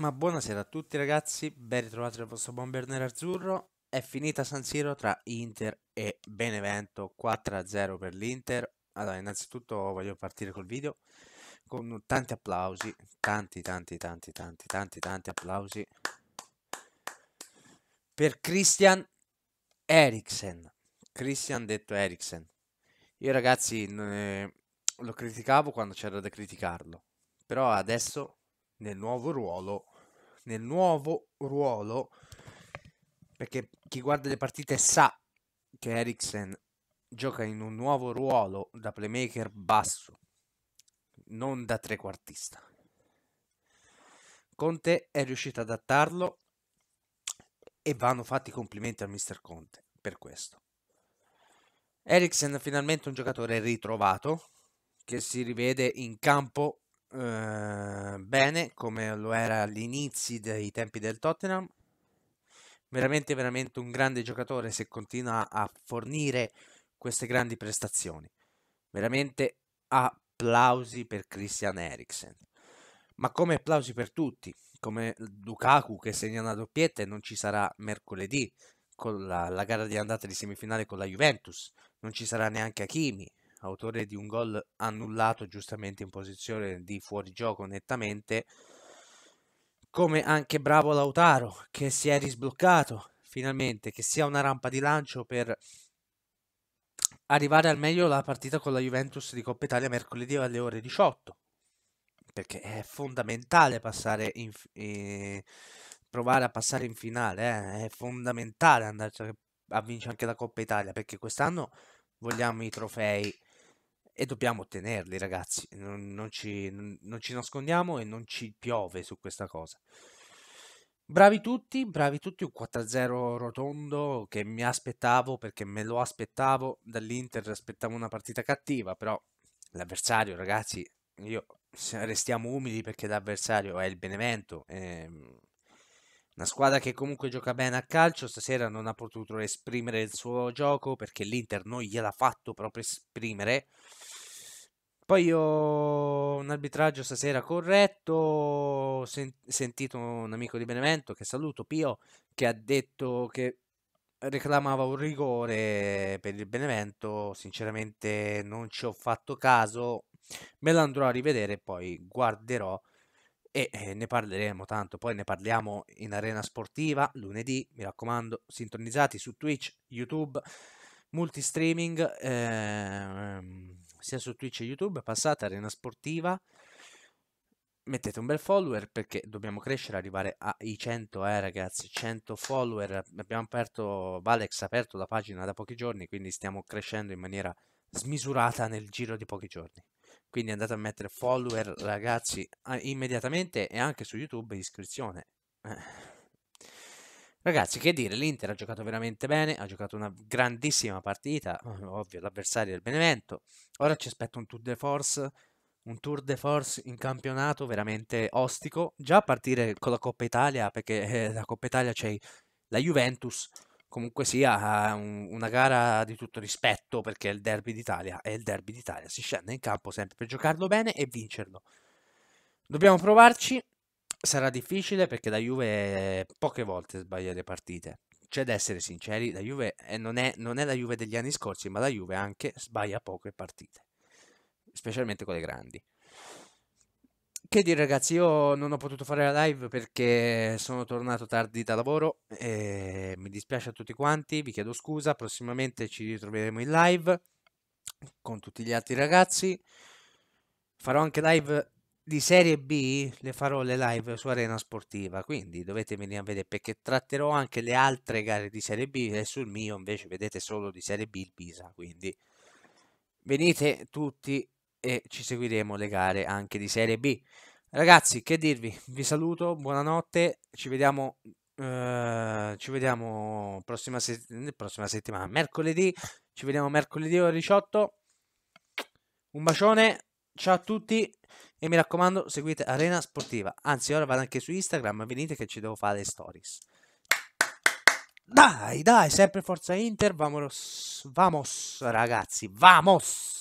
Ma buonasera a tutti ragazzi, ben ritrovati dal vostro bomber nerazzurro. È finita San Siro tra Inter e Benevento, 4-0 per l'Inter. Allora, innanzitutto voglio partire col video con tanti applausi, tanti tanti tanti tanti tanti tanti applausi per Christian Eriksen. Christian detto Eriksen. Io ragazzi eh, lo criticavo quando c'era da criticarlo, però adesso nel nuovo ruolo nel nuovo ruolo, perché chi guarda le partite sa che Eriksen gioca in un nuovo ruolo da playmaker basso, non da trequartista. Conte è riuscito ad adattarlo e vanno fatti complimenti al mister Conte per questo. Eriksen finalmente un giocatore ritrovato che si rivede in campo Ehm, bene come lo era all'inizio dei tempi del Tottenham. Veramente, veramente un grande giocatore se continua a fornire queste grandi prestazioni. Veramente applausi per Christian Eriksen. Ma come applausi per tutti, come Lukaku che segna una doppietta e non ci sarà mercoledì con la, la gara di andata di semifinale con la Juventus, non ci sarà neanche Hakimi, autore di un gol annullato giustamente in posizione di fuorigioco nettamente, come anche bravo Lautaro che si è risbloccato finalmente, che sia una rampa di lancio per arrivare al meglio la partita con la Juventus di Coppa Italia mercoledì alle ore 18 perché è fondamentale passare in, eh, provare a passare in finale eh. è fondamentale andare a vincere anche la Coppa Italia perché quest'anno vogliamo i trofei e dobbiamo tenerli ragazzi. Non, non, ci, non, ci, nascondiamo e non ci piove su questa cosa. Bravi tutti, bravi tutti, un 4-0 rotondo che mi aspettavo perché me lo aspettavo dall'Inter, aspettavo una partita cattiva, però l'avversario, ragazzi, io restiamo umili perché l'avversario è il Benevento. Ehm, una squadra che comunque gioca bene a calcio, stasera non ha potuto esprimere il suo gioco perché l'Inter non gliel'ha fatto proprio esprimere. Poi ho un arbitraggio stasera corretto, ho sentito un amico di Benevento che saluto, Pio, che ha detto che reclamava un rigore per il Benevento, sinceramente non ci ho fatto caso, me lo andrò a rivedere poi guarderò e eh, ne parleremo tanto, poi ne parliamo in arena sportiva lunedì, mi raccomando, sintonizzati su Twitch, YouTube, multistreaming, eh, sia su Twitch che YouTube, passate arena sportiva, mettete un bel follower perché dobbiamo crescere, arrivare ai 100, eh ragazzi, 100 follower, abbiamo aperto, Valex ha aperto la pagina da pochi giorni, quindi stiamo crescendo in maniera smisurata nel giro di pochi giorni quindi andate a mettere follower ragazzi immediatamente e anche su youtube iscrizione eh. Ragazzi, che dire, l'Inter ha giocato veramente bene, ha giocato una grandissima partita, eh, ovvio l'avversario del Benevento. Ora ci aspetta un tour de force, un tour de force in campionato veramente ostico, già a partire con la Coppa Italia, perché eh, la Coppa Italia c'è la Juventus comunque sia eh, un, una gara di tutto rispetto perché è il derby d'Italia è il derby d'Italia si scende in campo sempre per giocarlo bene e vincerlo. Dobbiamo provarci, sarà difficile perché la Juve poche volte sbaglia le partite. C'è da essere sinceri, la Juve eh, non, è, non è la Juve degli anni scorsi, ma la Juve anche sbaglia poche partite, specialmente con le grandi. Che dire ragazzi, io non ho potuto fare la live perché sono tornato tardi da lavoro e mi dispiace a tutti quanti, vi chiedo scusa, prossimamente ci ritroveremo in live con tutti gli altri ragazzi. Farò anche live di Serie B, le farò le live su Arena Sportiva, quindi dovete venire a vedere perché tratterò anche le altre gare di Serie B e sul mio invece vedete solo di Serie B il Pisa, quindi venite tutti e ci seguiremo le gare anche di Serie B. Ragazzi, che dirvi? Vi saluto, buonanotte, ci vediamo, eh, ci vediamo prossima, se prossima settimana, mercoledì, ci vediamo mercoledì ore 18. Un bacione, ciao a tutti e mi raccomando seguite Arena Sportiva, anzi ora vado anche su Instagram, venite che ci devo fare stories. Dai, dai, sempre Forza Inter, vamos, vamos ragazzi, vamos!